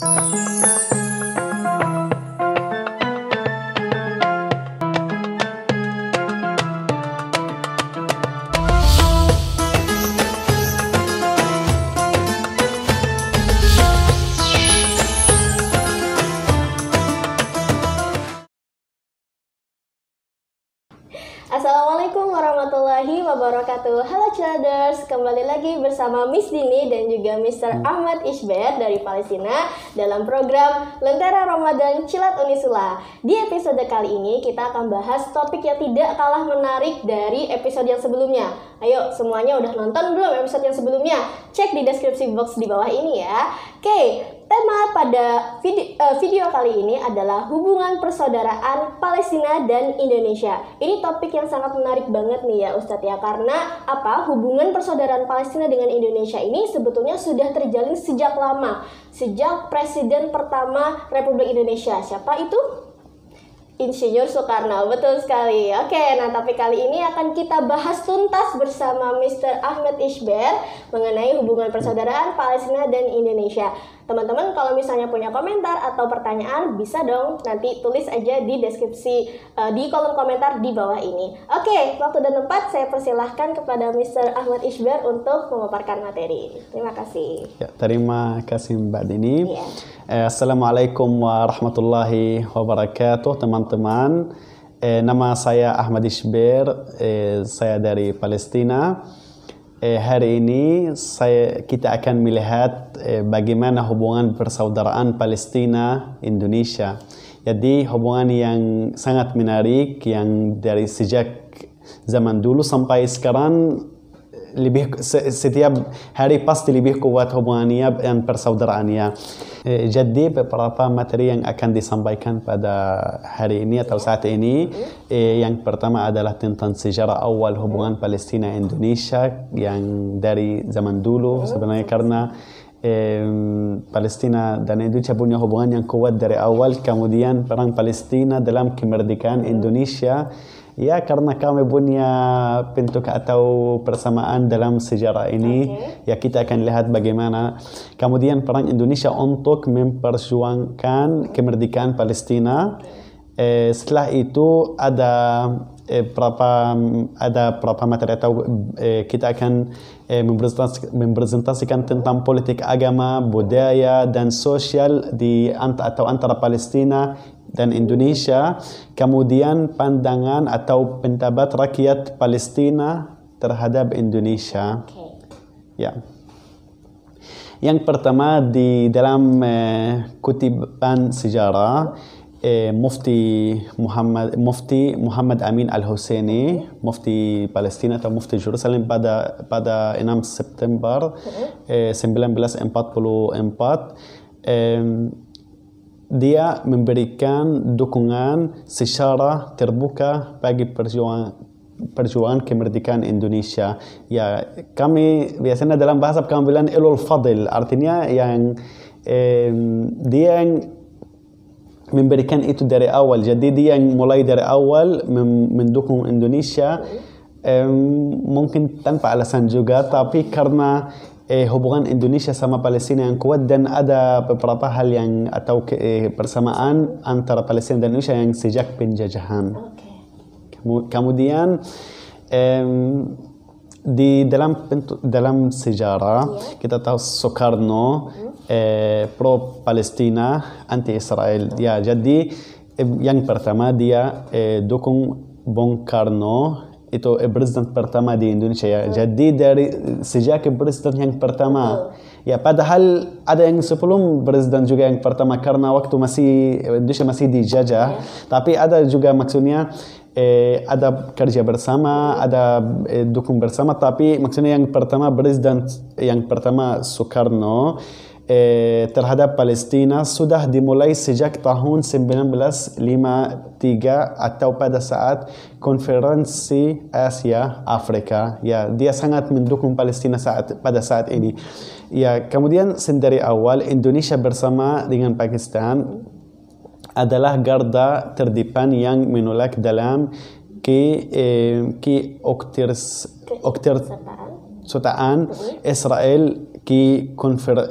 Thank you. lagi bersama Miss Dini dan juga Mr. Ahmad Ishber dari Palestina dalam program Lentera Ramadan Cilat Unisula. Di episode kali ini kita akan bahas topik yang tidak kalah menarik dari episode yang sebelumnya. Ayo semuanya udah nonton belum episode yang sebelumnya? Cek di deskripsi box di bawah ini ya. Oke, Tema pada video, uh, eh, video kali ini adalah hubungan persaudaraan Palestina dan Indonesia. Ini topik yang sangat menarik banget nih ya Ustadz ya karena apa hubungan persaudaraan Palestina dengan Indonesia ini sebetulnya sudah terjalin sejak lama, sejak presiden pertama Republik Indonesia. Siapa itu? Insinyur Soekarno, betul sekali. Oke, nah tapi kali ini akan kita bahas tuntas bersama Mr. Ahmed Ishber mengenai hubungan persaudaraan Palestina dan Indonesia. Teman-teman kalau misalnya punya komentar atau pertanyaan bisa dong nanti tulis aja di deskripsi uh, di kolom komentar di bawah ini. Oke, okay, waktu dan tempat saya persilahkan kepada Mr. Ahmad Isbar untuk memaparkan materi. Terima kasih. Ya, terima kasih Mbak Dini. Ya. Assalamualaikum warahmatullahi wabarakatuh teman-teman. Eh, nama saya Ahmad Isbar, eh, saya dari Palestina. Eh, hari ini saya, kita akan melihat eh, bagaimana hubungan persaudaraan Palestina Indonesia. Jadi hubungan yang sangat menarik yang dari sejak zaman dulu sampai sekarang اللي setiap hari pasti lebih kuat hubungannya yang persaudaraannya. Eh, jadi beberapa materi yang akan disampaikan pada hari ini atau saat ini eh, yang pertama adalah tentang sejarah awal hubungan Palestina Indonesia yang dari zaman dulu sebenarnya karena Palestina dan Indonesia punya hubungan yang kuat dari awal kemudian perang Palestina dalam kemerdekaan Indonesia ya karena kami punya bentuk atau persamaan dalam sejarah ini okay. ya kita akan lihat bagaimana kemudian perang Indonesia untuk memperjuangkan kemerdekaan Palestina eh, setelah itu ada eh, berapa ada berapa materi atau eh, kita akan Eh, mempresentasikan tentang politik agama, budaya, dan sosial di atau antara Palestina dan Indonesia. Kemudian pandangan atau pendapat rakyat Palestina terhadap Indonesia. Okay. Ya. Yang pertama di dalam eh, kutipan sejarah مفتي محمد مفتي محمد امين الحسيني مفتي فلسطين او مفتي جيروسالم بدا بدا انام سبتمبر sembilan belas empat puluh empat dia memberikan dukungan secara terbuka bagi perjuangan perjuangan kemerdekaan Indonesia ya kami biasanya dalam bahasa kami bilang Elul fadil artinya yang eh, dia yang memberikan itu dari awal jadi dia yang mulai dari awal mendukung Indonesia mungkin tanpa alasan juga tapi karena eh, hubungan Indonesia sama Palestina yang kuat dan ada beberapa hal yang atau ke, eh, persamaan antara Palestina dan Indonesia yang sejak penjajahan. Kemudian di dalam dalam sejarah yeah. kita tahu Soekarno hmm. Eh, pro Palestina, anti Israel. Ja, ya, jadi eh, yang pertama dia eh, dukung Bung Karno itu presiden pertama di Indonesia. Ya. Hmm. Jadi dari sejak presiden yang pertama. Ya padahal ada yang sebelum presiden juga yang pertama karena waktu masih Indonesia masih dijajah. Ya. Tapi ada juga maksudnya eh, ada kerja bersama, ada eh, dukung bersama. Tapi maksudnya yang pertama presiden yang pertama Soekarno. Eh, terhadap Palestina sudah dimulai sejak tahun 1953 atau pada saat konferensi Asia Afrika. Ya, dia sangat mendukung Palestina saat pada saat ini. Ya, kemudian sendiri awal Indonesia bersama dengan Pakistan adalah garda terdepan yang menolak dalam ke eh, ke okter oktir, mhm. Israel que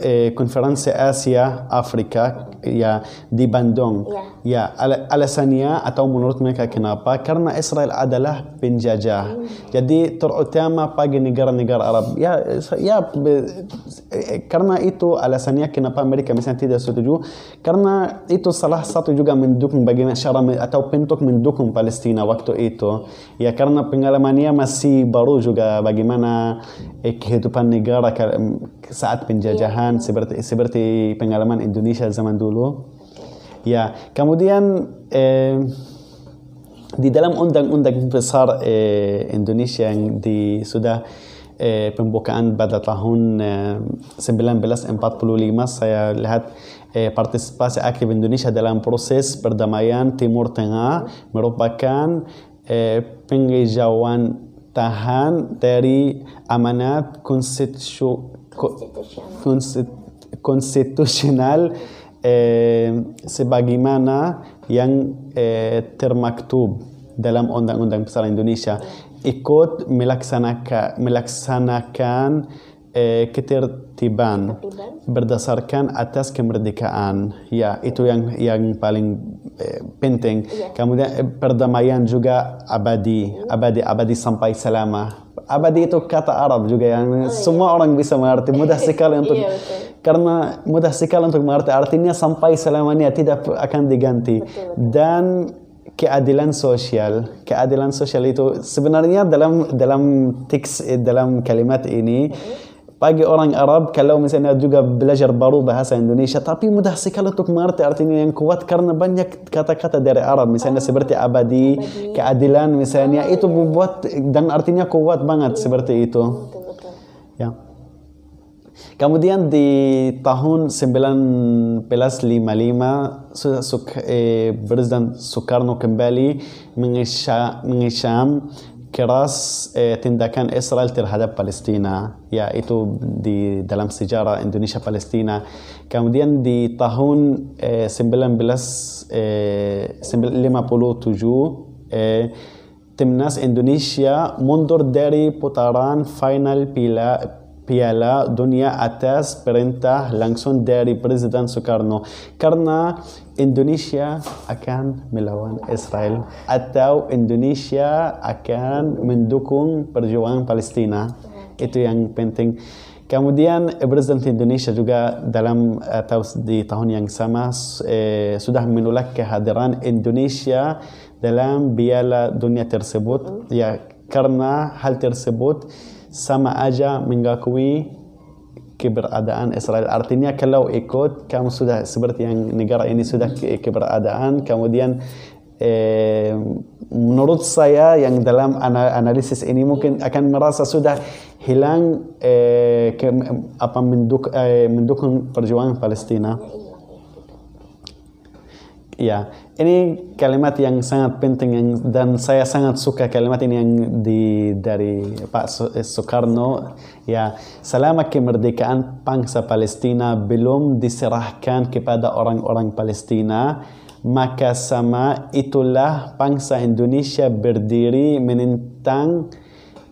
eh, Conferencia Asia-África ya di Bandung. Ya, ya al alasannya atau menurut mereka kenapa? Karena Israel adalah penjajah. Mm. Jadi terutama bagi negara-negara Arab. Ya, ya eh, karena itu alasannya kenapa Amerika misalnya tidak setuju. Karena itu salah satu juga mendukung bagaimana cara atau bentuk mendukung Palestina waktu itu. Ya karena pengalamannya masih baru juga bagaimana eh, kehidupan negara saat penjajahan yeah. seperti seperti pengalaman Indonesia zaman dulu dulu. Ya, kemudian eh, di dalam undang-undang besar eh, Indonesia yang di, sudah eh, pembukaan pada tahun eh, 1945 saya lihat eh, partisipasi aktif Indonesia dalam proses perdamaian Timur Tengah merupakan eh, penghijauan tahan dari amanat konstitusional konstitusional eh, sebagaimana yang eh, termaktub dalam undang-undang besar Indonesia ikut melaksanakan, melaksanakan eh, ketertiban berdasarkan atas kemerdekaan. Ya, itu yang yang paling eh, penting. Iya. Kemudian eh, perdamaian juga abadi, iya. abadi abadi sampai selama abadi itu kata Arab juga yang oh, iya. semua orang bisa mengerti mudah sekali untuk iya, karena mudah sekali untuk mengerti artinya sampai selamanya tidak akan diganti betul, betul. dan keadilan sosial keadilan sosial itu sebenarnya dalam dalam teks eh, dalam kalimat ini mm -hmm bagi orang Arab kalau misalnya juga belajar baru bahasa Indonesia tapi mudah sekali untuk mengerti artinya yang kuat karena banyak kata-kata dari Arab misalnya seperti abadi, keadilan misalnya itu membuat dan artinya kuat banget seperti itu ya kemudian di tahun 1955 Presiden eh, Soekarno kembali mengisyam keras eh, tindakan Israel terhadap Palestina yaitu di dalam sejarah Indonesia Palestina kemudian di tahun eh, 1957 eh, timnas Indonesia mundur dari putaran final Piala piala dunia atas perintah langsung dari Presiden Soekarno karena Indonesia akan melawan Israel atau Indonesia akan mendukung perjuangan Palestina itu yang penting Kemudian Presiden Indonesia juga dalam atau eh, di tahun yang sama eh, sudah menolak kehadiran Indonesia dalam Piala Dunia tersebut oh. ya karena hal tersebut sama aja mengakui keberadaan Israel. Artinya kalau ikut kamu sudah seperti yang negara ini sudah keberadaan, kemudian eh, menurut saya yang dalam analisis ini mungkin akan merasa sudah hilang eh, ke, apa menduk, eh, mendukung perjuangan Palestina. Ya, ini kalimat yang sangat penting yang, dan saya sangat suka kalimat ini yang di dari Pak eh, Soekarno. Ya, selama kemerdekaan bangsa Palestina belum diserahkan kepada orang-orang Palestina, maka sama itulah bangsa Indonesia berdiri menentang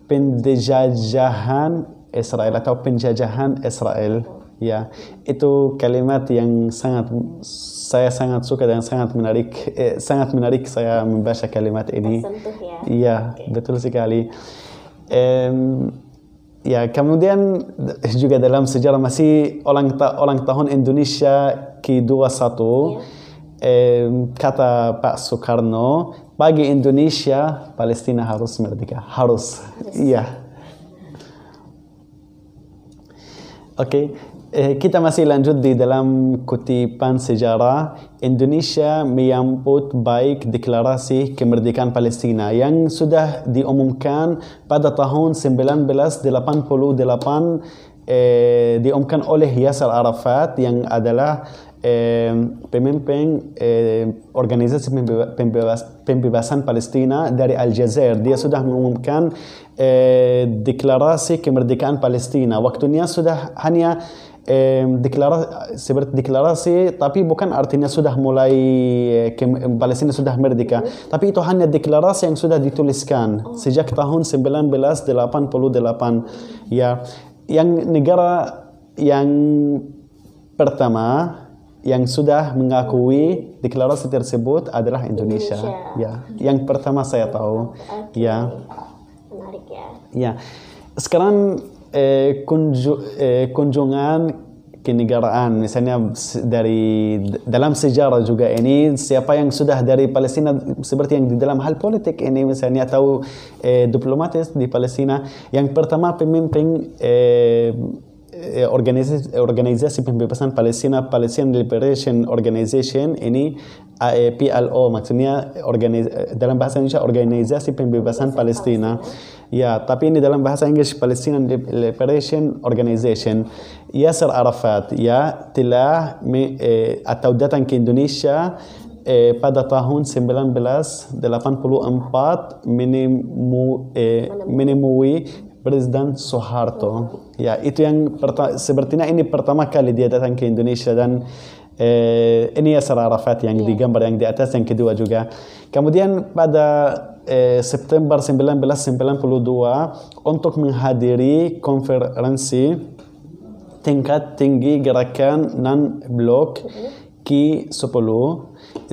penjajahan Israel atau penjajahan Israel ya itu kalimat yang sangat saya sangat suka dan sangat menarik eh, sangat menarik saya membaca kalimat ini Tersentuh ya, ya okay. betul sekali um, ya kemudian juga dalam sejarah masih orang ta orang tahun Indonesia ke 21 yeah. um, kata Pak Soekarno bagi Indonesia Palestina harus merdeka harus iya yes. Oke, okay. Eh, kita masih lanjut di dalam kutipan sejarah Indonesia menyambut baik deklarasi kemerdekaan Palestina yang sudah diumumkan pada tahun 1988 eh, diumumkan oleh Yasser Arafat yang adalah eh, pemimpin eh, organisasi pembebasan Palestina dari Aljazair. Dia sudah mengumumkan eh, deklarasi kemerdekaan Palestina. Waktunya sudah hanya deklarasi seperti deklarasi tapi bukan artinya sudah mulai eh, Palestina sudah merdeka hmm. tapi itu hanya deklarasi yang sudah dituliskan oh. sejak tahun 1988 ya yang negara yang pertama yang sudah mengakui deklarasi tersebut adalah Indonesia, Indonesia. ya yang pertama saya tahu okay. ya menarik ya ya sekarang eh, konju, eh, kunjungan kenegaraan misalnya dari dalam sejarah juga ini siapa yang sudah dari Palestina seperti yang di dalam hal politik ini misalnya atau eh, diplomatis di Palestina yang pertama pemimpin eh, Eh, organizasi pembebasan Palestina Palestinian Liberation Organization ini e, PLO maksudnya eh, eh, organiz, dalam bahasa Indonesia organisasi pembebasan Palestina ya tapi ini dalam bahasa Inggris Palestinian Liberation Organization Yasser Arafat ya telah me, eh, atau datang ke Indonesia eh, pada tahun 1984 menemui eh, menemui Presiden Soeharto. Ya, itu yang sepertinya ini pertama kali dia datang ke Indonesia dan eh, ini Yasser Arafat yang yeah. gambar yang di atas yang kedua juga. Kemudian pada eh, September 1992 untuk menghadiri konferensi tingkat tinggi gerakan non blok Ki-10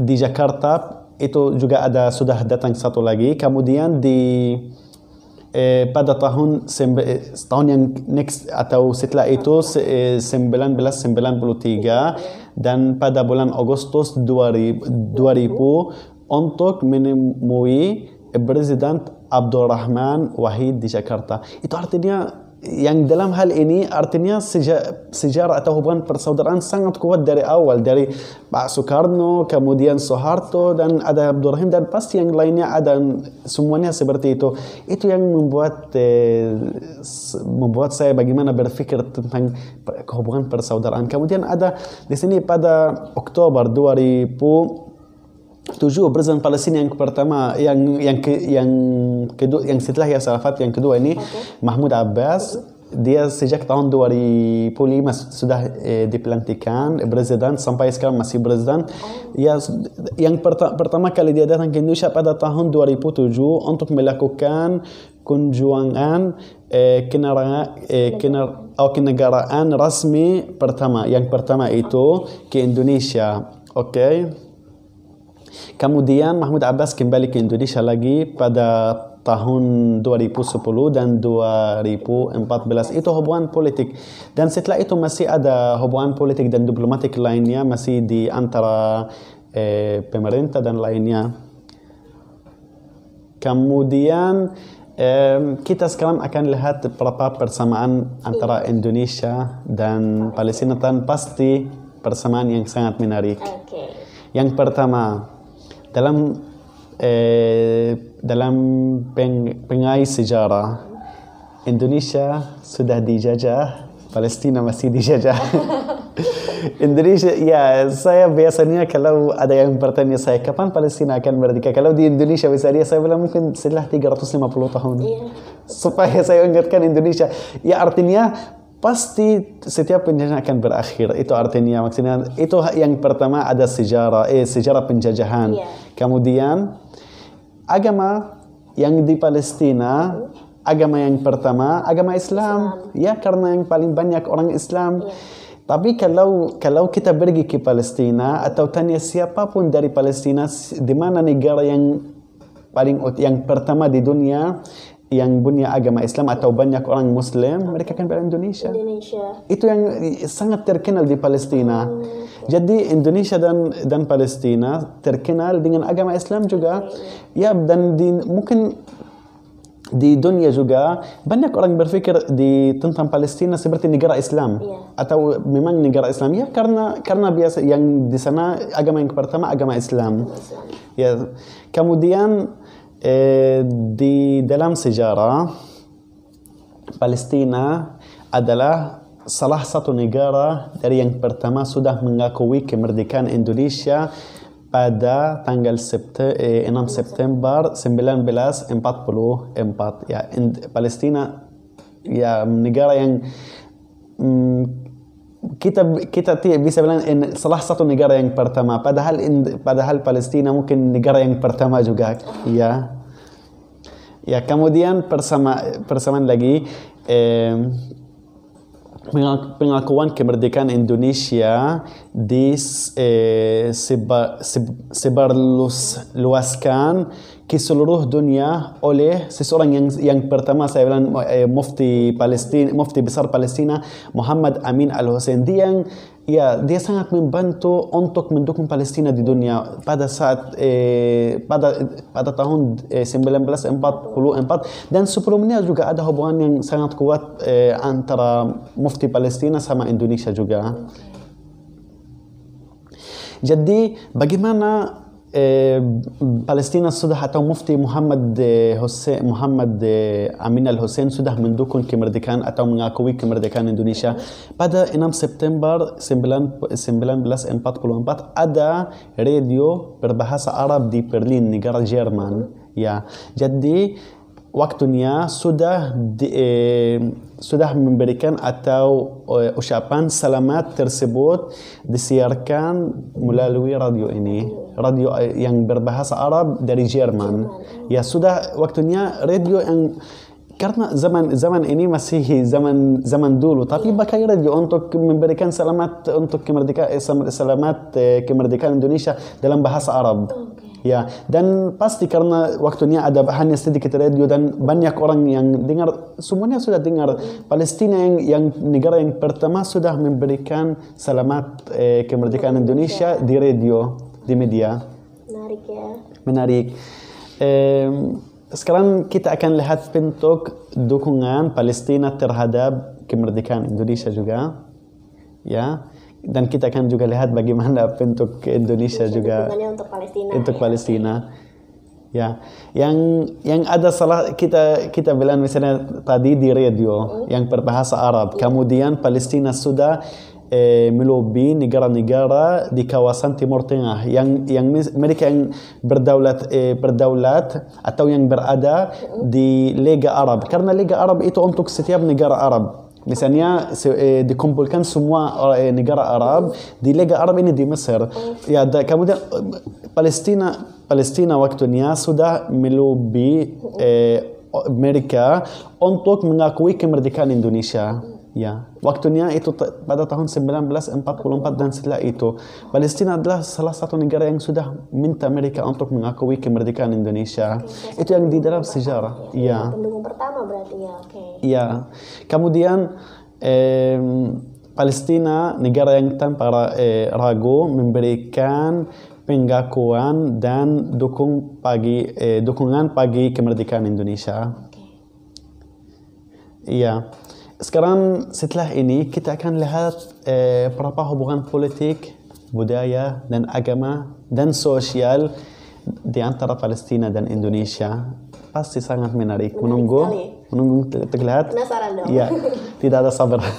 di Jakarta itu juga ada sudah datang satu lagi. Kemudian di بدا eh, eh, tahun yang next atau setelah itu sembilan eh, sembilan belas puluh tiga dan pada bulan Agustus dua dua ribu ribu untuk menemui Presiden Abdul Rahman Wahid di Jakarta. Itu artinya yang dalam hal ini artinya sejarah atau hubungan persaudaraan sangat kuat dari awal dari Pak Soekarno kemudian Soeharto dan ada Abdurrahim dan pasti yang lainnya ada semuanya seperti itu itu yang membuat eh, membuat saya bagaimana berpikir tentang hubungan persaudaraan kemudian ada di sini pada Oktober 2000 tujuh presiden Palestina yang pertama yang yang ke, yang kedua yang setelah ya Arafat yang kedua ini okay. Mahmud Abbas dia sejak tahun 2005 sudah eh, dipelantikan presiden sampai sekarang masih presiden. Oh. Ya, yang perta pertama kali dia datang ke Indonesia pada tahun 2007 untuk melakukan kunjungan eh, kenara, eh, oh, kenegaraan rasmi pertama. Yang pertama itu ke Indonesia. Oke. Okay? Kemudian Mahmud Abbas kembali ke Indonesia lagi pada tahun 2010 dan 2014 itu hubungan politik dan setelah itu masih ada hubungan politik dan diplomatik lainnya masih di antara eh, pemerintah dan lainnya kemudian eh, kita sekarang akan lihat berapa persamaan antara Indonesia dan Palestina dan pasti persamaan yang sangat menarik okay. yang pertama dalam eh, dalam peng, pengai sejarah Indonesia sudah dijajah Palestina masih dijajah Indonesia ya saya biasanya kalau ada yang bertanya saya kapan Palestina akan merdeka kalau di Indonesia misalnya saya bilang mungkin setelah 350 tahun iya. supaya saya ingatkan Indonesia ya artinya pasti setiap penjajahan akan berakhir itu artinya maksudnya itu yang pertama ada sejarah eh sejarah penjajahan yeah Kemudian agama yang di Palestina agama yang pertama agama Islam, Islam. ya karena yang paling banyak orang Islam. Ya. Tapi kalau kalau kita pergi ke Palestina atau tanya siapapun dari Palestina di mana negara yang paling yang pertama di dunia yang punya agama Islam atau banyak orang Muslim mereka kan bilang Indonesia. Indonesia. Itu yang sangat terkenal di Palestina. Hmm. Jadi Indonesia dan dan Palestina terkenal dengan agama Islam juga. Ya dan di mungkin di dunia juga banyak orang berpikir di tentang Palestina seperti negara Islam yeah. atau memang negara Islam ya karena karena biasa yang di sana agama yang pertama agama Islam. Ya. Kemudian eh, di dalam sejarah Palestina adalah salah satu negara dari yang pertama sudah mengakui kemerdekaan Indonesia pada tanggal 6 eh, September 1944 ya Palestina ya negara yang mm, kita kita bisa bilang in, salah satu negara yang pertama padahal in, padahal Palestina mungkin negara yang pertama juga ya ya kemudian persama persamaan lagi eh, pengakuan kemerdekaan Indonesia di eh, sebar, ke seluruh dunia oleh seseorang yang yang pertama saya bilang eh, mufti Palestin mufti besar Palestina Muhammad Amin Al Hussein dia yang Ya, dia sangat membantu untuk mendukung Palestina di dunia pada saat eh, pada pada tahun eh, 1944 dan sebelumnya juga ada hubungan yang sangat kuat eh, antara Mufti Palestina sama Indonesia juga. Jadi bagaimana آه، فلسطين الصدح حتى مفتي محمد آه، حسين محمد آه، امين الحسين صدح من دوكن كمردكان اتو من اكوي كمردكان اندونيسيا بعد انام سبتمبر سمبلان سمبلان بلاس ان بات بولون بات ادا راديو بالبحث عرب دي برلين نيجر جيرمان يا جدي waktunya sudah di, eh, sudah memberikan atau eh, ucapan selamat tersebut disiarkan melalui radio ini radio eh, yang berbahasa Arab dari Jerman ya sudah waktunya radio yang karena zaman zaman ini masih zaman zaman dulu tapi iya. pakai radio untuk memberikan selamat untuk kemerdekaan selamat eh, kemerdekaan Indonesia dalam bahasa Arab Ya, dan pasti karena waktunya ada hanya sedikit radio dan banyak orang yang dengar, semuanya sudah dengar. Palestina yang, yang negara yang pertama sudah memberikan selamat eh, kemerdekaan Indonesia di radio, di media. Menarik ya. Menarik. Eh, sekarang kita akan lihat bentuk dukungan Palestina terhadap kemerdekaan Indonesia juga. Ya dan kita akan juga lihat bagaimana untuk Indonesia, juga untuk Palestina. Untuk ya. Palestina. Ya, yang yang ada salah kita kita bilang misalnya tadi di radio hmm. yang berbahasa Arab, ya. kemudian Palestina sudah eh, melobi negara-negara di kawasan Timur Tengah yang yang mereka yang berdaulat eh, berdaulat atau yang berada hmm. di Liga Arab, karena Liga Arab itu untuk setiap negara Arab misalnya se, eh, dikumpulkan semua negara Arab di Liga Arab ini di Mesir ya da, kemudian eh, Palestina Palestina waktunya sudah melobi eh, Amerika untuk mengakui kemerdekaan Indonesia Ya, waktunya itu pada tahun 1944 dan setelah itu. Palestina adalah salah satu negara yang sudah minta Amerika untuk mengakui kemerdekaan Indonesia. Oke, itu yang di dalam sejarah. Ya. ya. Pendukung pertama berarti ya. Okay. Ya. Kemudian eh, Palestina negara yang tanpa eh, ragu memberikan pengakuan dan dukung pagi eh, dukungan bagi kemerdekaan Indonesia. Iya. Okay sekarang setelah ini kita akan lihat eh, berapa hubungan politik, budaya dan agama dan sosial di antara Palestina dan Indonesia pasti sangat menarik. menarik menunggu, sekali. menunggu terlihat. Penasaran Ya, tidak ada sabar. Oke,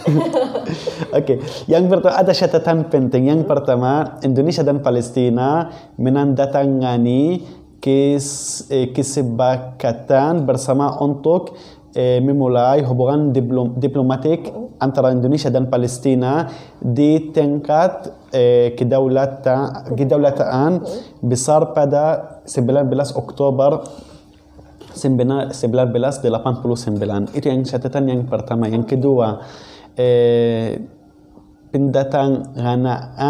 okay. yang pertama ada catatan penting. Yang pertama, Indonesia dan Palestina menandatangani kes, eh, kesepakatan bersama untuk E, memulai hubungan diplom diplomatik antara Indonesia dan Palestina di tingkat kedaulatan kedaulatan besar pada 19 Oktober 1989 itu yang catatan yang pertama yang kedua eh, pendatangan e,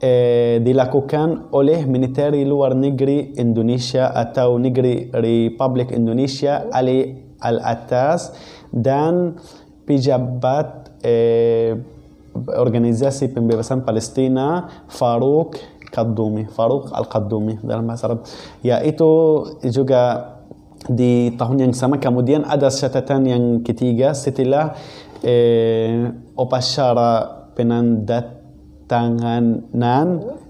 Eh, dilakukan oleh Menteri Luar Negeri Indonesia atau Negeri Republik Indonesia Ali Al Atas dan pejabat eh, organisasi pembebasan Palestina Farouk Kadumi Farouk Al Kadumi dalam bahasa Arab yaitu juga di tahun yang sama kemudian ada catatan yang ketiga setelah eh, upacara penandat Tanganan,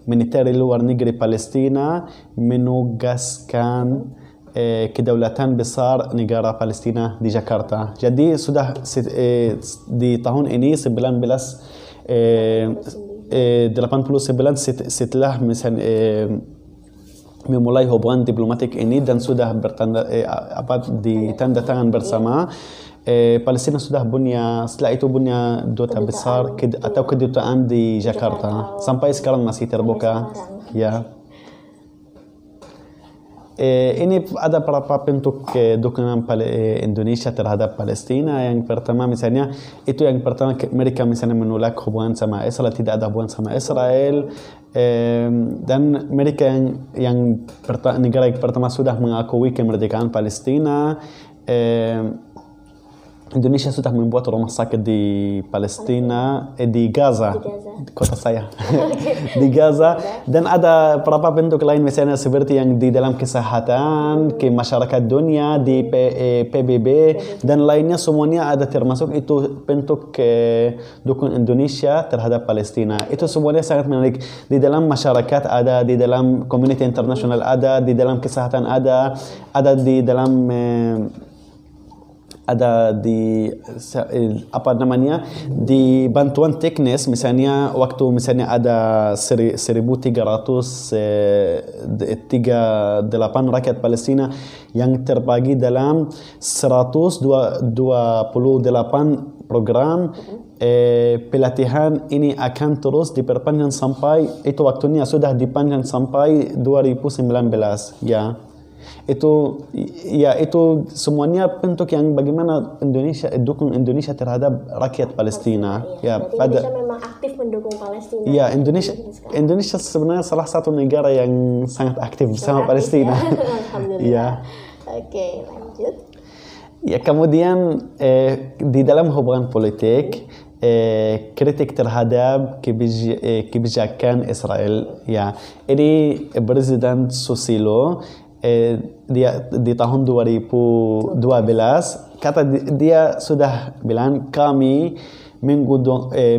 Militari Luar Negeri Palestina, menugaskan eh, kedaulatan besar negara Palestina di Jakarta. Jadi sudah eh, di tahun ini belas eh, eh, delapan puluh 89 setelah misalnya eh, memulai hubungan diplomatik ini dan sudah bertanda eh, apa di tanda tangan bersama Eh, Palestina sudah punya setelah itu punya duta besar atau kedutaan di Jakarta sampai sekarang masih terbuka ya eh, ini ada beberapa bentuk eh, dukungan Indonesia terhadap Palestina. Yang pertama misalnya, itu yang pertama mereka misalnya menolak hubungan sama Israel, tidak ada hubungan sama Israel. Dan mereka yang, yang negara yang pertama sudah mengakui kemerdekaan Palestina. Indonesia sudah membuat rumah sakit di Palestina, eh, di Gaza, di kota saya, di Gaza. Dan ada beberapa bentuk lain misalnya seperti yang di dalam kesehatan, hmm. ke masyarakat dunia, di PBB, eh, dan lainnya semuanya ada termasuk itu bentuk eh, dukung Indonesia terhadap Palestina. Itu semuanya sangat menarik. Di dalam masyarakat ada, di dalam komunitas internasional hmm. ada, di dalam kesehatan ada, ada di dalam... Eh, ada di eh, apa namanya di bantuan teknis misalnya waktu misalnya ada tiga eh, delapan rakyat Palestina yang terbagi dalam 128 program eh, pelatihan ini akan terus diperpanjang sampai itu waktunya sudah dipanjang sampai 2019 ya itu ya itu semuanya bentuk yang bagaimana Indonesia dukung Indonesia terhadap rakyat Palestina. Iya. ya, ya pada Indonesia memang aktif mendukung Palestina. Ya Indonesia Indonesia sebenarnya salah satu negara yang sangat aktif bersama ya. Palestina. Ya. Oke lanjut. Ya kemudian eh, di dalam hubungan politik eh, kritik terhadap eh, kebijakan Israel ya ini Presiden Susilo eh, dia di tahun 2012 kata dia sudah bilang kami mengundang, eh,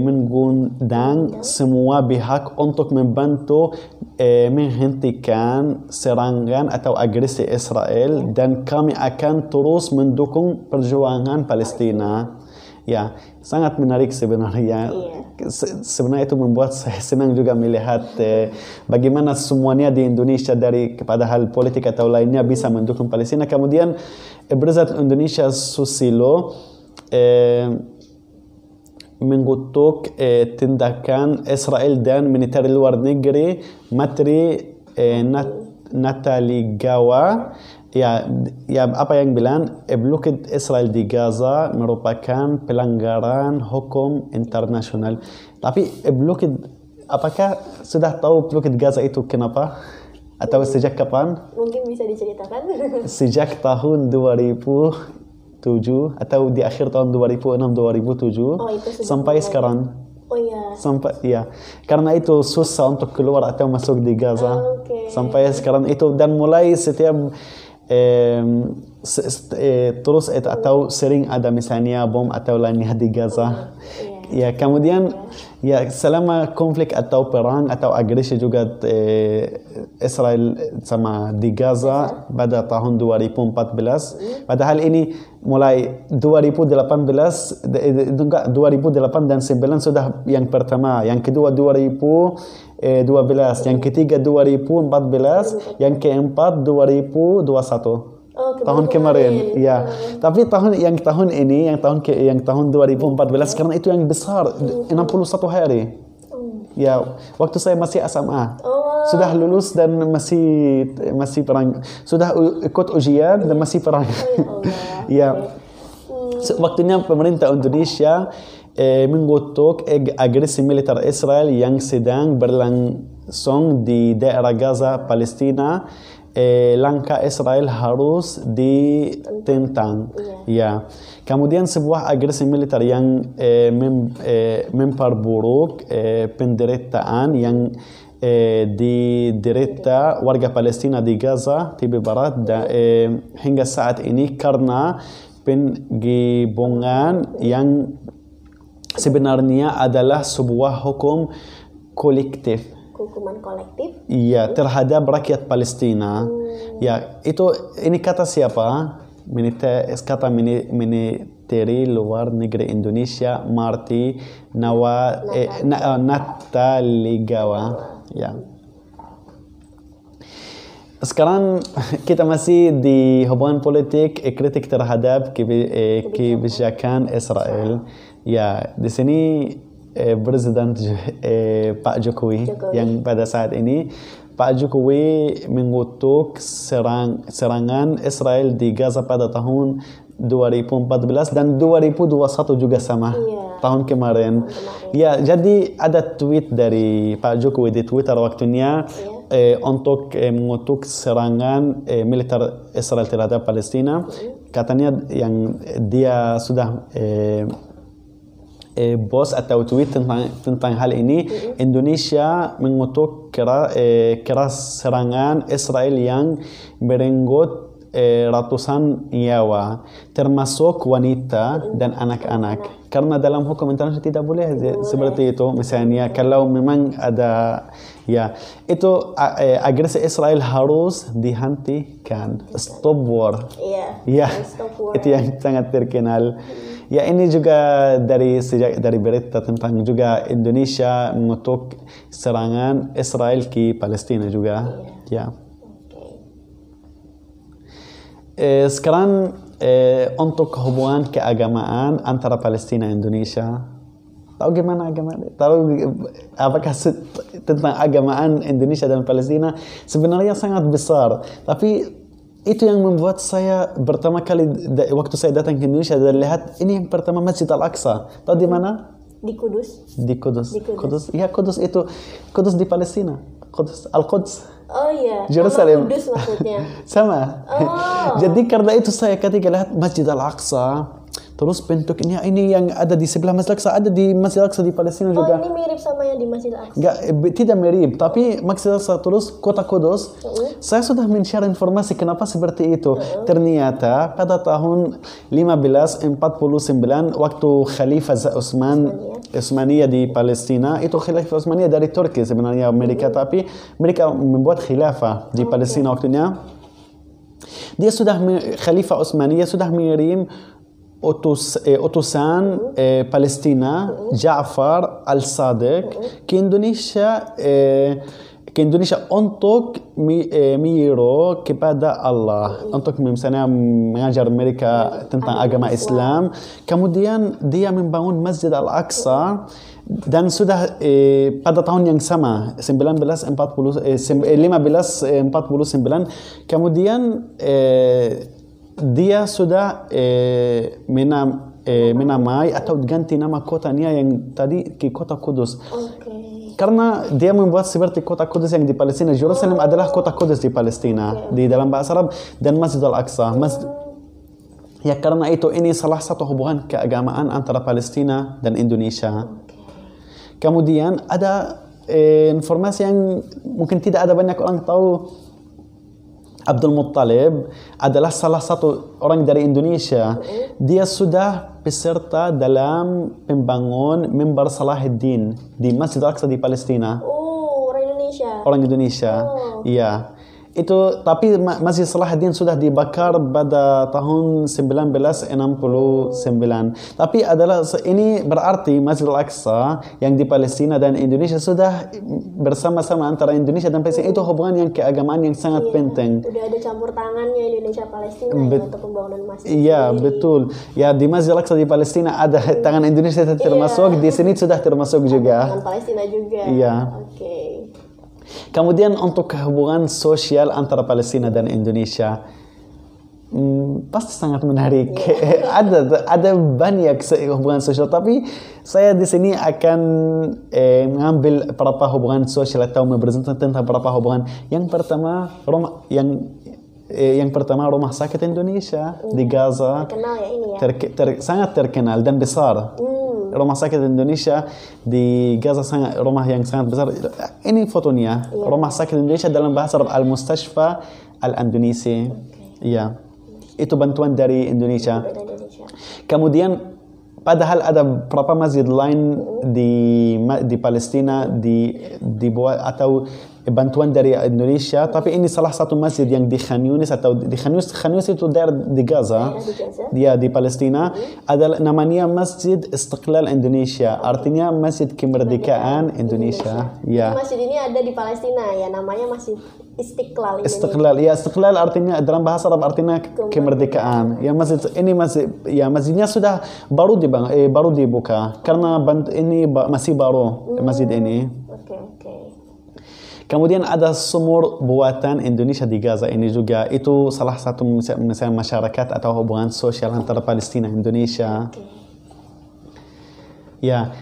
semua pihak untuk membantu eh, menghentikan serangan atau agresi Israel dan kami akan terus mendukung perjuangan Palestina. Ya, sangat menarik sebenarnya. Yeah. Se sebenarnya itu membuat saya senang juga melihat eh, bagaimana semuanya di Indonesia dari kepada hal politik atau lainnya bisa mendukung Palestina. Kemudian eh, Indonesia Susilo eh, mengutuk eh, tindakan Israel dan militer luar negeri Matri eh, Nat Natali Gawa ya ya apa yang bilang bloquet Israel di Gaza merupakan pelanggaran hukum internasional. Tapi bloquet apakah sudah tahu bloquet Gaza itu kenapa? Atau sejak kapan? Mungkin bisa diceritakan. sejak tahun 2007 atau di akhir tahun 2006 2007 oh, sampai sekarang. Oh iya. Sampai ya. Karena itu susah untuk keluar atau masuk di Gaza. Oh, ah, okay. Sampai sekarang itu dan mulai setiap Eh, terus atau sering ada misalnya bom atau lainnya di Gaza oh, iya. ya kemudian ya selama konflik atau perang atau agresi juga eh, Israel sama di Gaza pada tahun 2014 hmm. padahal ini mulai 2018 2008 eh, eh, dan 9 sudah yang pertama yang kedua 2000 Eh, dua belas yang ketiga dua ribu empat belas yang keempat dua ribu dua satu oh, tahun kemarin, ya. Tapi tahun yang tahun ini, yang tahun ke, yang tahun 2014 karena itu yang besar, puluh 61 hari. Oh. Ya, waktu saya masih SMA. Oh. Sudah lulus dan masih masih perang. Sudah ikut ujian dan masih perang. ya. ya. Hmm. waktunya pemerintah Indonesia من e e agresi militer Israel yang sedang berlangsung di daerah Gaza Palestina, e langkah Israel harus ditentang. Iya. Ya. Kemudian sebuah agresi militer yang memperburuk eh, penderitaan yang eh, diderita warga Palestina di Gaza, tiba Barat hingga saat ini karena penggibungan yang sebenarnya adalah sebuah hukum kolektif hukuman kolektif iya terhadap rakyat Palestina hmm. ya itu ini kata siapa militer kata Menteri luar negeri Indonesia Marti Nawa eh, na, uh, eh, Nataligawa ya sekarang kita masih di hubungan politik eh, kritik terhadap eh, kebijakan Israel. Israel. Ya, di sini eh, Presiden eh, Pak Jokowi, Jokowi yang pada saat ini Pak Jokowi mengutuk serang, serangan Israel di Gaza pada tahun 2014 dan 2021 juga sama yeah. Iya. tahun kemarin. Ya, jadi ada tweet dari Pak Jokowi di Twitter waktunya yeah. eh, untuk eh, mengutuk serangan eh, militer Israel terhadap Palestina. Yeah. Katanya yang dia sudah eh, Bos eh, atau tweet tentang tentang hal ini Indonesia mengutuk keras, eh, keras serangan Israel yang berenggut eh, ratusan nyawa termasuk wanita dan anak-anak karena dalam hukum internasional tidak boleh seperti itu misalnya kalau memang ada ya itu agresi Israel harus dihentikan stop war ya yeah. yeah. itu yang sangat terkenal Ya ini juga dari sejak dari berita tentang juga Indonesia mengutuk serangan Israel ke Palestina juga. Ya. Eh, sekarang eh, untuk hubungan keagamaan antara Palestina dan Indonesia tahu gimana agama tahu apakah tentang agamaan Indonesia dan Palestina sebenarnya sangat besar tapi itu yang membuat saya pertama kali waktu saya datang ke Indonesia dan lihat ini yang pertama Masjid Al Aqsa. Tahu di mana? Di Kudus. Di Kudus. Di Kudus. Kudus. Ya Kudus itu Kudus di Palestina. Kudus Al Quds. Oh iya. Jerusalem. Kudus maksudnya. Sama. Oh. Jadi karena itu saya ketika lihat Masjid Al Aqsa Terus bentuknya ini yang ada di sebelah Masjid Al-Aqsa, ada di Masjid Al-Aqsa di Palestina oh, juga. Oh, ini mirip sama yang di Masjid Al-Aqsa. Enggak, eh, tidak mirip, tapi Masjid Al-Aqsa terus kota kudus. Mm -hmm. Saya sudah men informasi kenapa seperti itu. Mm -hmm. Ternyata pada tahun 1549 waktu Khalifah Utsman Usmania di Palestina, itu Khalifah Utsmania dari Turki sebenarnya Amerika, mm -hmm. tapi mereka membuat khilafah di oh, Palestina iya. waktunya. Dia sudah Khalifah Utsmania sudah mengirim اوتوسان بالستينا جعفر الصادق كاندونيسيا كاندونيسيا انطوك ميرو كبادا الله انطوك من سنة مهاجر امريكا تنتان اجما اسلام كموديان ديا من باون مسجد الاقصى دان سودا بادا تاون eh, سما سمبلان بلاس امبات بلوس لما بلاس امبات بلوس سمبلان كموديان dia sudah eh, menam, eh, menamai atau ganti nama Kota Nia yang tadi ke kota kudus. Okay. Karena dia membuat seperti kota kudus yang di Palestina. Jerusalem oh. adalah kota kudus di Palestina. Okay. Di dalam bahasa Arab dan Masjid Al-Aqsa. ya karena itu ini salah satu hubungan keagamaan antara Palestina dan Indonesia. Okay. Kemudian ada eh, informasi yang mungkin tidak ada banyak orang tahu Abdul Muttalib adalah salah satu orang dari Indonesia. Dia sudah peserta dalam pembangun mimbar Salahuddin di Masjid Al-Aqsa di Palestina. Oh, orang Indonesia. Orang Indonesia. Oh. Iya. Oh. Itu tapi salah Salahuddin sudah dibakar pada tahun 1969. Tapi adalah ini berarti Masjid Al-Aqsa yang di Palestina dan Indonesia sudah bersama-sama antara Indonesia dan Palestina itu hubungan yang keagamaan yang sangat iya, penting. sudah ada campur tangannya Indonesia Palestina ya, Bet untuk pembangunan masjid. Iya, betul. Ya di Masjid Al-Aqsa di Palestina ada iya. tangan Indonesia termasuk iya. di sini sudah termasuk juga. Tangan Palestina juga. Iya. Oke. Okay. Kemudian untuk hubungan sosial antara Palestina dan Indonesia, hmm, pasti sangat menarik. Iya. ada ada banyak hubungan sosial, tapi saya di sini akan eh, mengambil beberapa hubungan sosial atau mempresentasikan tentang beberapa hubungan. Yang pertama, Roma, yang eh, yang pertama rumah sakit Indonesia di iya, Gaza terkenal ya ini ya sangat terkenal dan besar hmm rumah sakit Indonesia di Gaza sangat rumah yang sangat besar. Ini fotonya yeah. rumah sakit Indonesia dalam bahasa Arab Al Mustashfa Al Indonesia. Okay. Ya, itu bantuan dari Indonesia. Indonesia. Kemudian padahal ada berapa masjid lain di di Palestina di dibuat atau Ya, bantuan dari Indonesia tapi ini salah satu masjid yang di Khan atau di Khan Yunis, itu daerah di Gaza dia di Palestina adalah namanya Masjid Istiqlal Indonesia artinya Masjid Kemerdekaan Indonesia ya masjid ini ada di Palestina ya namanya Masjid Istiqlal Istiqlal ya Istiqlal artinya dalam bahasa Arab artinya kemerdekaan ya masjid ini masih ya masjidnya sudah baru di eh, baru dibuka karena ini masih baru hmm. masjid ini okay. Kemudian ada sumur buatan Indonesia di Gaza ini juga itu salah satu misalnya masyarakat atau hubungan sosial antara Palestina Indonesia. Okay. Ya,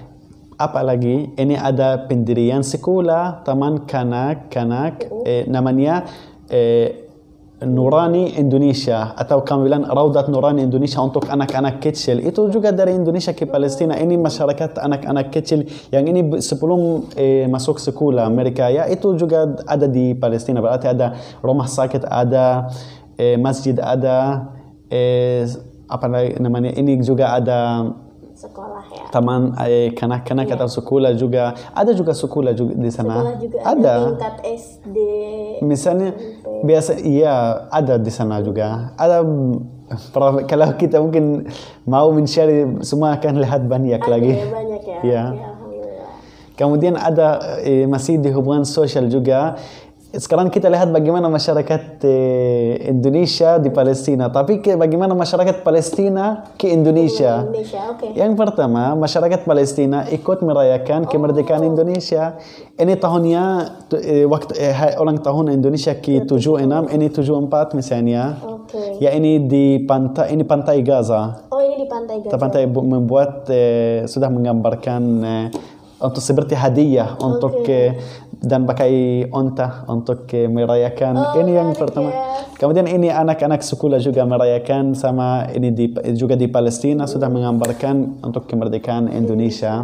apalagi ini ada pendirian sekolah taman kanak-kanak oh. eh, namanya eh, Nurani Indonesia atau kami bilang Raudat Nurani Indonesia untuk anak-anak kecil itu juga dari Indonesia ke Palestina ini masyarakat anak-anak kecil yang ini sebelum eh, masuk sekolah Amerika ya itu juga ada di Palestina berarti ada rumah sakit ada eh, masjid ada eh, apa namanya ini juga ada sekolah ya taman eh, kanak-kanak iya. atau sekolah juga ada juga sekolah juga di sana juga ada, ada tingkat SD misalnya biasa iya ada di sana juga ada kalau kita mungkin mau mencari semua akan lihat banyak ada lagi ya, banyak ya, ya. ya kemudian ada eh, masih di hubungan sosial juga sekarang kita lihat bagaimana masyarakat eh, Indonesia di Palestina. Tapi bagaimana masyarakat Palestina ke Indonesia? Yang pertama, masyarakat Palestina ikut merayakan kemerdekaan oh. Indonesia. Ini tahunnya eh, waktu eh, tahun Indonesia ke 76, ini 74 misalnya. Ya ini di pantai ini pantai Gaza. Oh, ini di pantai Gaza. Pantai membuat eh, sudah menggambarkan eh, untuk seperti hadiah untuk eh, dan pakai onta untuk merayakan oh, ini yang pertama. Kemudian ini anak-anak sekolah juga merayakan sama ini di, juga di Palestina sudah menggambarkan untuk kemerdekaan Indonesia.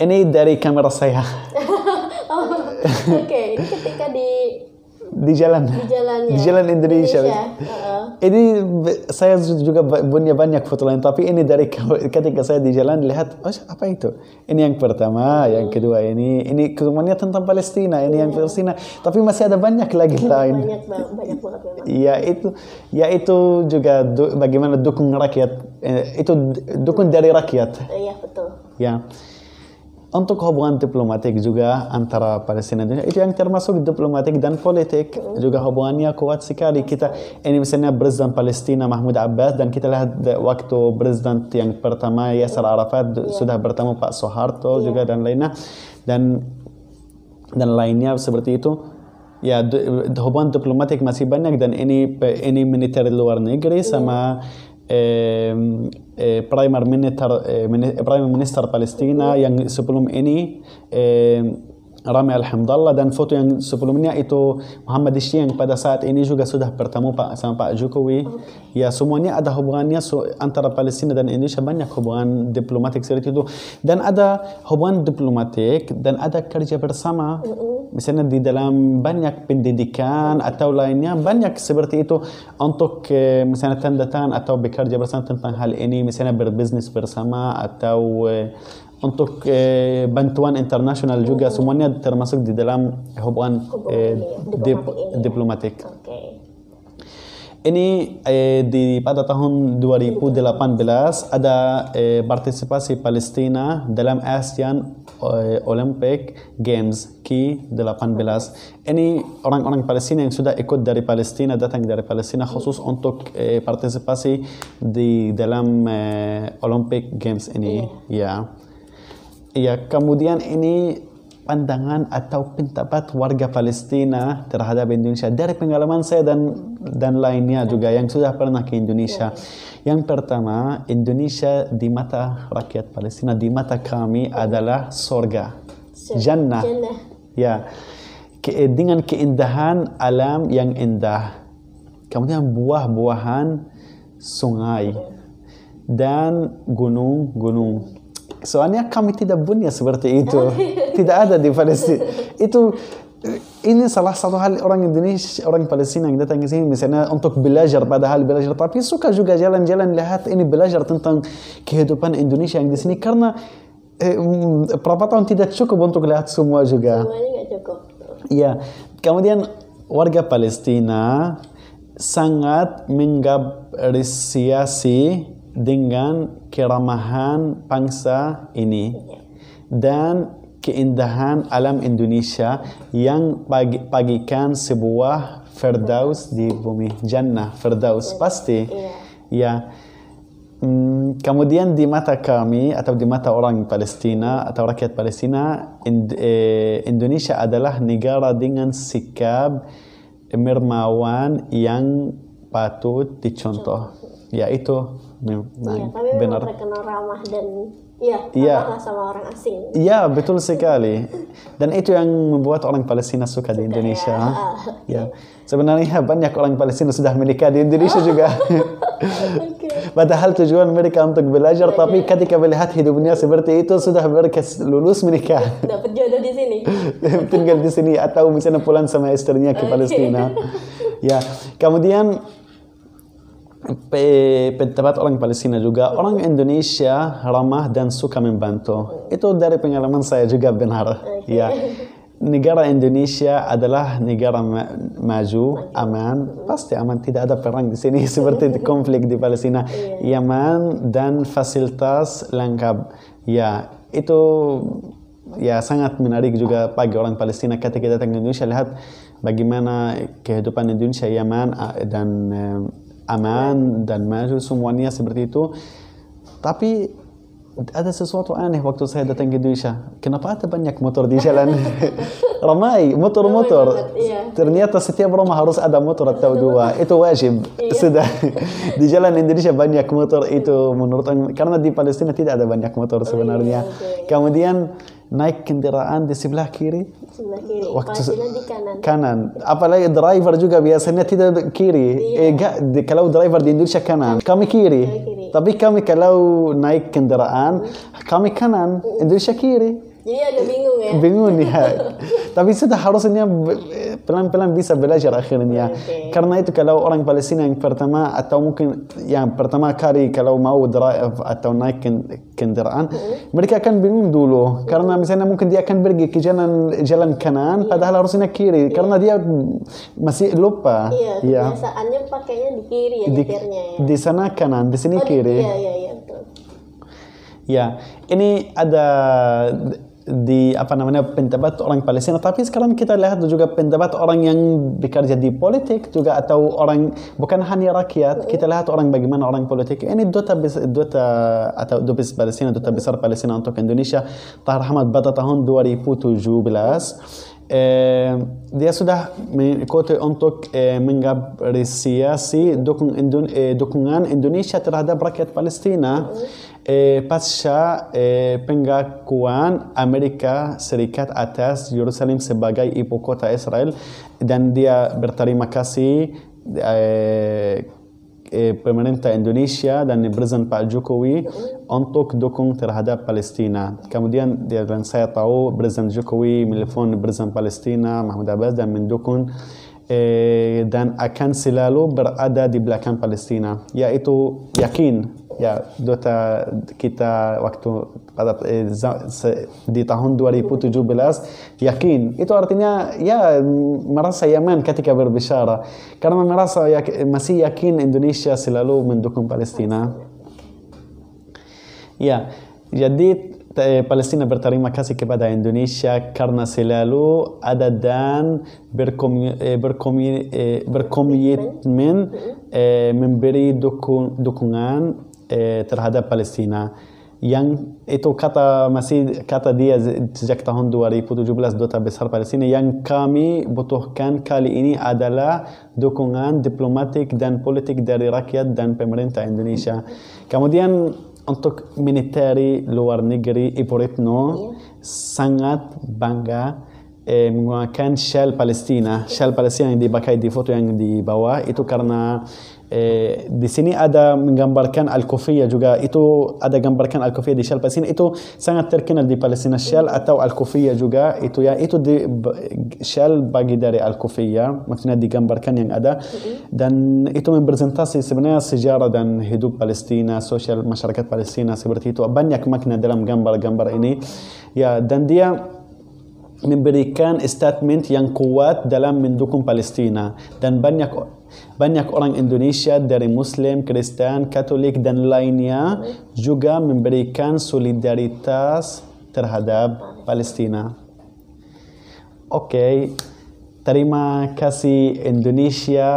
Ini dari kamera saya. Oh, oke, okay. ketika di di jalan di jalan ya. Indonesia, Indonesia. uh huh ini saya juga punya banyak foto lain tapi ini dari ketika saya di jalan lihat oh, apa itu ini yang pertama hmm. yang kedua ini ini kemudian tentang Palestina ini yeah. yang iya. Palestina tapi masih ada banyak lagi iya, lain banyak banyak banget ya itu ya itu juga bagaimana dukung rakyat eh, itu dukung dari rakyat iya betul ya untuk hubungan diplomatik juga antara Palestina dan itu yang termasuk diplomatik dan politik juga hubungannya kuat sekali kita ini misalnya Presiden Palestina Mahmud Abbas dan kita lihat waktu Presiden yang pertama Yasser Arafat yeah. sudah bertemu Pak Soeharto yeah. juga dan lainnya dan dan lainnya seperti itu ya hubungan diplomatik masih banyak dan ini ini militer luar negeri iya. sama yeah برايمر منستر برايم منستر فلسطين يعني سبلوم اني Rami Alhamdulillah dan foto yang sebelumnya itu Muhammad yang pada saat ini juga sudah bertemu Pak sama Pak Jokowi. Okay. Ya semuanya ada hubungannya antara Palestina dan Indonesia banyak hubungan diplomatik seperti itu dan ada hubungan diplomatik dan ada kerja bersama. Misalnya di dalam banyak pendidikan atau lainnya banyak seperti itu untuk eh, misalnya tanda tangan atau bekerja bersama tentang hal ini misalnya berbisnis bersama atau eh, untuk eh, bantuan internasional juga hmm. semuanya termasuk di dalam hubungan eh, ya, dip, ya. diplomatik. Okay. Ini eh, di pada tahun 2018 ada eh, partisipasi Palestina dalam ASEAN eh, Olympic Games ke 18 Ini orang-orang Palestina yang sudah ikut dari Palestina datang dari Palestina khusus hmm. untuk eh, partisipasi di dalam eh, Olympic Games ini. Iya. Ya. Yeah ya kemudian ini pandangan atau pendapat warga Palestina terhadap Indonesia dari pengalaman saya dan dan lainnya juga yang sudah pernah ke Indonesia. Yang pertama, Indonesia di mata rakyat Palestina di mata kami adalah surga, jannah. Ya. dengan keindahan alam yang indah. Kemudian buah-buahan, sungai ya. dan gunung-gunung. Soalnya kami tidak punya seperti itu. tidak ada di Palestina. Itu ini salah satu hal orang Indonesia, orang Palestina yang datang ke sini misalnya untuk belajar padahal belajar tapi suka juga jalan-jalan lihat ini belajar tentang kehidupan Indonesia yang di sini karena eh, mm, tahun tidak cukup untuk lihat semua juga. ya Iya. Kemudian warga Palestina sangat menggarisasi dengan keramahan bangsa ini dan keindahan alam Indonesia yang pagi-pagi bagikan sebuah firdaus di bumi jannah firdaus pasti iya. ya hmm, kemudian di mata kami atau di mata orang Palestina atau rakyat Palestina eh, Indonesia adalah negara dengan sikap mermawan yang patut dicontoh yaitu Iya, iya nah, ya, benar. memang terkenal ramah dan ya, ya. ramah sama orang asing. Iya, betul sekali. dan itu yang membuat orang Palestina suka, suka di ya. Indonesia. Ya. ya. Sebenarnya banyak orang Palestina sudah menikah di Indonesia oh. juga. okay. Padahal tujuan mereka untuk belajar, tapi ketika melihat hidupnya seperti itu sudah berkes lulus menikah. Dapat jodoh di sini. Tinggal di sini atau misalnya pulang sama istrinya ke okay. Palestina. Ya, kemudian pendapat orang Palestina juga orang Indonesia ramah dan suka membantu itu dari pengalaman saya juga benar okay. ya negara Indonesia adalah negara ma maju, aman, pasti aman, tidak ada perang di sini seperti konflik di Palestina, iya. Yaman dan fasilitas lengkap. Ya, itu ya sangat menarik juga bagi orang Palestina ketika datang ke Indonesia lihat bagaimana kehidupan Indonesia, Yaman dan aman dan maju semuanya seperti itu tapi ada sesuatu aneh waktu saya datang ke Indonesia. Kenapa ada banyak motor di jalan? Ramai, motor-motor. Iya. Ternyata setiap rumah harus ada motor atau dua. Itu wajib. Iya. Sudah di jalan Indonesia banyak motor itu menurut karena di Palestina tidak ada banyak motor oh, iya, sebenarnya. Kemudian naik kendaraan di sebelah kiri, sebelah kiri. waktu di kanan. kanan apalagi driver juga biasanya tidak kiri iya. eh, gak, di, kalau driver di Indonesia kanan kami kiri, kami kiri. tapi kami kalau naik kendaraan kami kanan Indonesia kiri jadi ada bingung ya. Bingung ya. Tapi sudah harusnya pelan-pelan bisa belajar akhirnya. Okay. Karena itu kalau orang Palestina yang pertama atau mungkin yang pertama kali kalau mau drive atau naik kendaraan, hmm. mereka akan bingung dulu. Karena hmm. misalnya mungkin dia akan pergi ke jalan jalan kanan, yeah. padahal harusnya kiri. Yeah. Karena dia masih lupa. Iya. Yeah, kebiasaannya yeah. pakainya di kiri ya di, ya. Di sana kanan, di sini oh, kiri. Iya iya iya Ya, ini ada di apa namanya pendapat orang Palestina tapi sekarang kita lihat juga pendapat orang yang bekerja di politik juga atau orang bukan hanya rakyat kita lihat orang bagaimana orang politik ini duta duta atau dubes Palestina duta besar Palestina untuk Indonesia Tahir Rahmat pada tahun 2017 eh, dia sudah mengikuti untuk eh, mengapresiasi eh, dukungan Indonesia terhadap rakyat Palestina e, eh, pasca e, eh, pengakuan Amerika Serikat atas Yerusalem sebagai ibu kota Israel dan dia berterima kasih e, e, pemerintah Indonesia dan Presiden Pak Jokowi untuk dukung terhadap Palestina. Kemudian dan saya tahu Presiden Jokowi menelpon Presiden Palestina Mahmud Abbas dan mendukung Eh, dan akan selalu berada di belakang Palestina yaitu yakin ya dota kita waktu pada eh, di tahun 2017 yakin itu artinya ya merasa Yaman ketika berbicara karena merasa yakin, masih yakin Indonesia selalu mendukung Palestina ya jadi Eh, Palestina berterima kasih kepada Indonesia karena selalu ada dan eh, eh, berkomitmen memberi dukungan terhadap Palestina. Yang itu kata masih kata dia sejak tahun 2017 duta besar Palestina yang kami butuhkan kali ini adalah dukungan diplomatik dan politik dari rakyat dan pemerintah Indonesia. Kemudian untuk militeri luar negeri ibu retno yeah. sangat bangga eh, shell Palestina, shell Palestina yang dipakai di foto yang di bawah itu karena eh, di sini ada menggambarkan Al-Kufiyah juga itu ada gambarkan Al-Kufiyah di shell Palestina itu sangat terkenal di Palestina shell atau Al-Kufiyah juga itu ya itu di shell bagi dari Al-Kufiyah maksudnya digambarkan yang ada mm-hmm. dan itu mempresentasi sebenarnya sejarah dan hidup Palestina sosial masyarakat Palestina seperti itu banyak makna dalam gambar-gambar ini ya dan dia memberikan statement yang kuat dalam mendukung Palestina dan banyak banyak orang Indonesia dari Muslim, Kristen, Katolik dan lainnya juga memberikan solidaritas terhadap Palestina. Oke, terima kasih Indonesia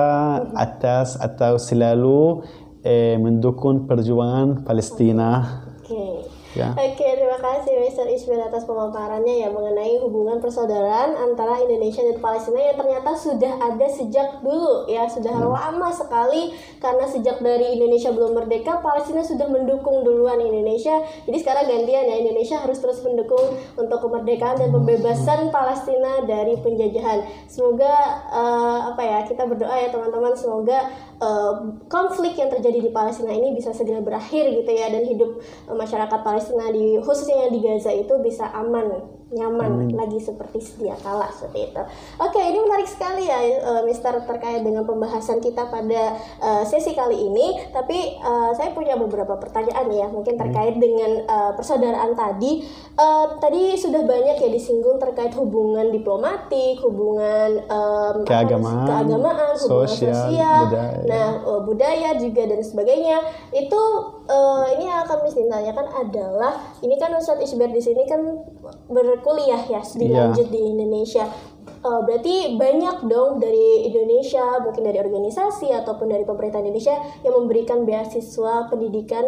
atas atau selalu eh, mendukung perjuangan Palestina. Oke. Ya. Okay. Yeah. Okay terima kasih Mr. Ismail atas pemaparannya ya mengenai hubungan persaudaraan antara Indonesia dan Palestina yang ternyata sudah ada sejak dulu ya sudah hmm. lama sekali karena sejak dari Indonesia belum merdeka Palestina sudah mendukung duluan Indonesia jadi sekarang gantian ya Indonesia harus terus mendukung untuk kemerdekaan dan hmm. pembebasan Palestina dari penjajahan semoga uh, apa ya kita berdoa ya teman-teman semoga uh, konflik yang terjadi di Palestina ini bisa segera berakhir gitu ya dan hidup uh, masyarakat Palestina di khusus manusia yang di Gaza itu bisa aman nyaman Amin. lagi seperti sedia kala seperti itu. Oke, ini menarik sekali ya, eh, Mister terkait dengan pembahasan kita pada eh, sesi kali ini. Tapi eh, saya punya beberapa pertanyaan ya, mungkin terkait dengan persaudaraan tadi. tadi sudah banyak ya disinggung terkait hubungan diplomatik, hubungan keagamaan, keagamaan, hubungan sosial, sosial budaya. nah oh, budaya juga dan sebagainya. Itu uh, ini yang akan Miss ditanyakan adalah ini kan Ustadz Isber di sini kan berkuliah ya dilanjut iya. yeah. di Indonesia. Uh, berarti banyak dong dari Indonesia, mungkin dari organisasi ataupun dari pemerintah Indonesia yang memberikan beasiswa pendidikan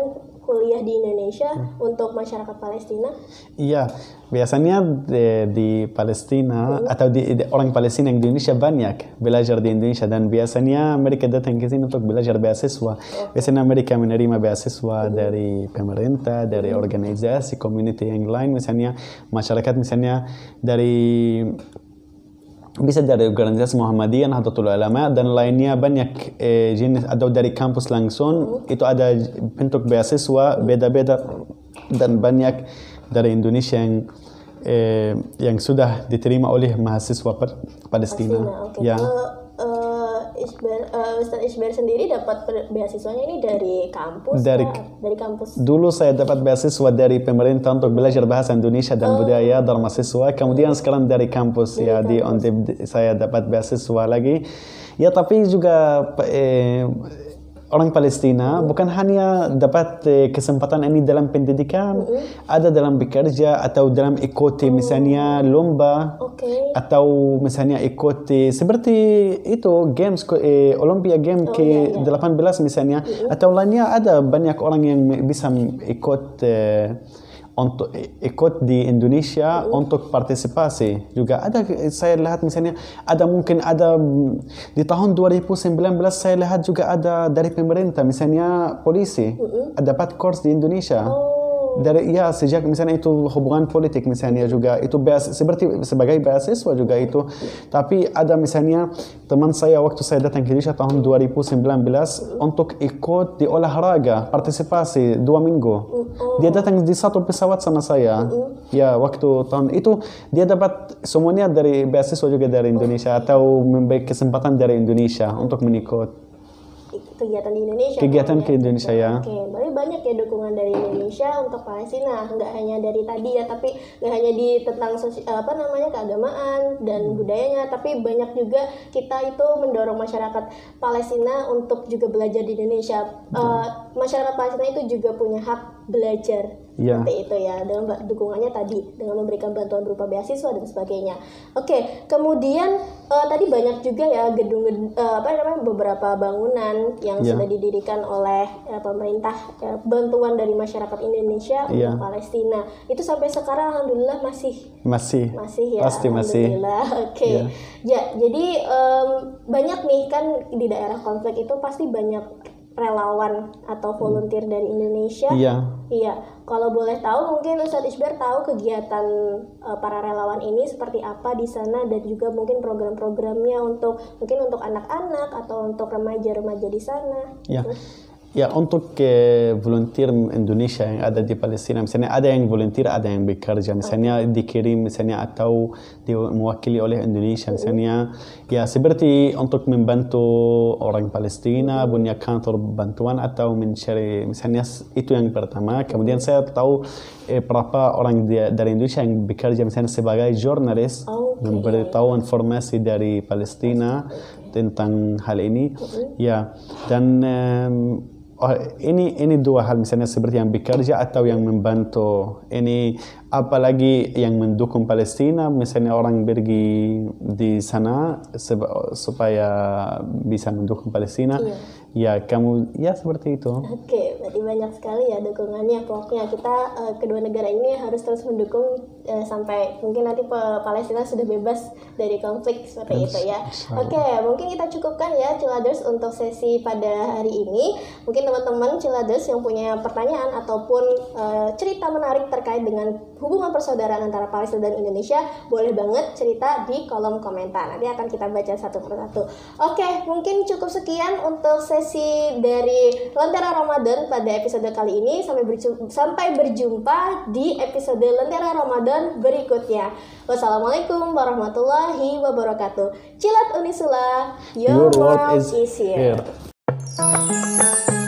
kuliah di Indonesia hmm. untuk masyarakat Palestina? Iya, biasanya di, di Palestina hmm. atau di, di orang Palestina yang di Indonesia banyak belajar di Indonesia dan biasanya mereka datang ke sini untuk belajar beasiswa. Oh. Biasanya mereka menerima beasiswa hmm. dari pemerintah, dari hmm. organisasi, community yang lain misalnya masyarakat misalnya dari bisa dari organisasi Muhammadiyah Nahdlatul Ulama dan lainnya banyak eh, jenis atau dari kampus langsung itu ada bentuk beasiswa beda-beda dan banyak dari Indonesia yang eh, yang sudah diterima oleh mahasiswa Palestina. Palestina okay. Ya. Kalau Isbar uh, eh, Ustadz Isbar sendiri dapat beasiswanya ini dari kampus dari dari kampus dulu saya dapat beasiswa dari pemerintah untuk belajar bahasa Indonesia dan oh. budaya Dharma Siswa kemudian sekarang dari kampus dari ya kampus. di Undip saya dapat beasiswa lagi ya tapi juga eh, orang Palestina mm-hmm. bukan hanya dapat eh, kesempatan ini dalam pendidikan, mm-hmm. ada dalam bekerja atau dalam ikuti eh, misalnya oh, lomba okay. atau misalnya ikuti eh, seperti itu games eh, Olympia Game oh, ke yeah, yeah. 18 misalnya mm-hmm. atau lainnya ada banyak orang yang bisa ikut eh, untuk ikut di Indonesia oh. untuk partisipasi juga ada saya lihat misalnya ada mungkin ada mm, di tahun 2019 saya lihat juga ada dari pemerintah misalnya polisi ada dapat course di Indonesia oh dari ya sejak misalnya itu hubungan politik misalnya juga itu bias seperti sebagai beasiswa juga itu tapi ada misalnya teman saya waktu saya datang ke Indonesia tahun 2019 untuk ikut di olahraga partisipasi dua minggu uh, uh. dia datang di satu pesawat sama saya uh, ya waktu tahun itu dia dapat semuanya dari beasiswa juga dari Indonesia atau memberi kesempatan dari Indonesia untuk mengikuti kegiatan di Indonesia. Kegiatan ke Indonesia ya. Oke, berarti banyak ya dukungan dari Indonesia untuk Palestina, Enggak hanya dari tadi ya, tapi enggak hanya di tentang sosial, apa namanya keagamaan dan hmm. budayanya, tapi banyak juga kita itu mendorong masyarakat Palestina untuk juga belajar di Indonesia. Uh, masyarakat Palestina itu juga punya hak belajar Ya. seperti itu ya dengan dukungannya tadi dengan memberikan bantuan berupa beasiswa dan sebagainya oke kemudian uh, tadi banyak juga ya gedung, gedung uh, eh, apa namanya beberapa bangunan yang ya. sudah didirikan oleh ya, pemerintah ya, bantuan dari masyarakat Indonesia ya. untuk iya. Palestina itu sampai sekarang alhamdulillah masih masih masih ya pasti masih oke Ya. ya jadi um, banyak nih kan di daerah konflik itu pasti banyak relawan atau volunteer dari Indonesia. Iya. Iya. Kalau boleh tahu mungkin Ustadz Isbar tahu kegiatan uh, para relawan ini seperti apa di sana dan juga mungkin program-programnya untuk mungkin untuk anak-anak atau untuk remaja-remaja di sana. Iya. Terus, gitu ya untuk eh, volunteer Indonesia yang ada di Palestina, misalnya ada yang volunteer, ada yang bekerja. Misalnya dikirim, misalnya atau diwakili oleh Indonesia, oh. misalnya. Ya, seperti untuk membantu orang Palestina, hmm. punya kantor bantuan atau mencari, misalnya itu yang pertama. Kemudian saya tahu eh, berapa orang dari Indonesia yang bekerja, misalnya sebagai jurnalis, okay. memberitahu informasi dari Palestina tentang hal ini. Hmm. Ya, dan... Oh, ini ini dua hal misalnya seperti yang bekerja atau yang membantu ini apalagi yang mendukung Palestina misalnya orang pergi di sana supaya bisa mendukung Palestina iya. ya kamu ya seperti itu oke berarti banyak sekali ya dukungannya pokoknya kita eh, kedua negara ini harus terus mendukung eh, sampai mungkin nanti Palestina sudah bebas dari konflik seperti yes, itu ya oke mungkin kita cukupkan ya Ciladers untuk sesi pada hari ini mungkin teman-teman Ciladers yang punya pertanyaan ataupun eh, cerita menarik terkait dengan hubungan persaudaraan antara Palestina dan Indonesia, boleh banget cerita di kolom komentar. Nanti akan kita baca satu per satu. Oke, mungkin cukup sekian untuk sesi dari Lentera Ramadan pada episode kali ini. Sampai berjumpa, sampai berjumpa di episode Lentera Ramadan berikutnya. Wassalamualaikum warahmatullahi wabarakatuh. Cilat Unisula, your, your world, is, is here. here.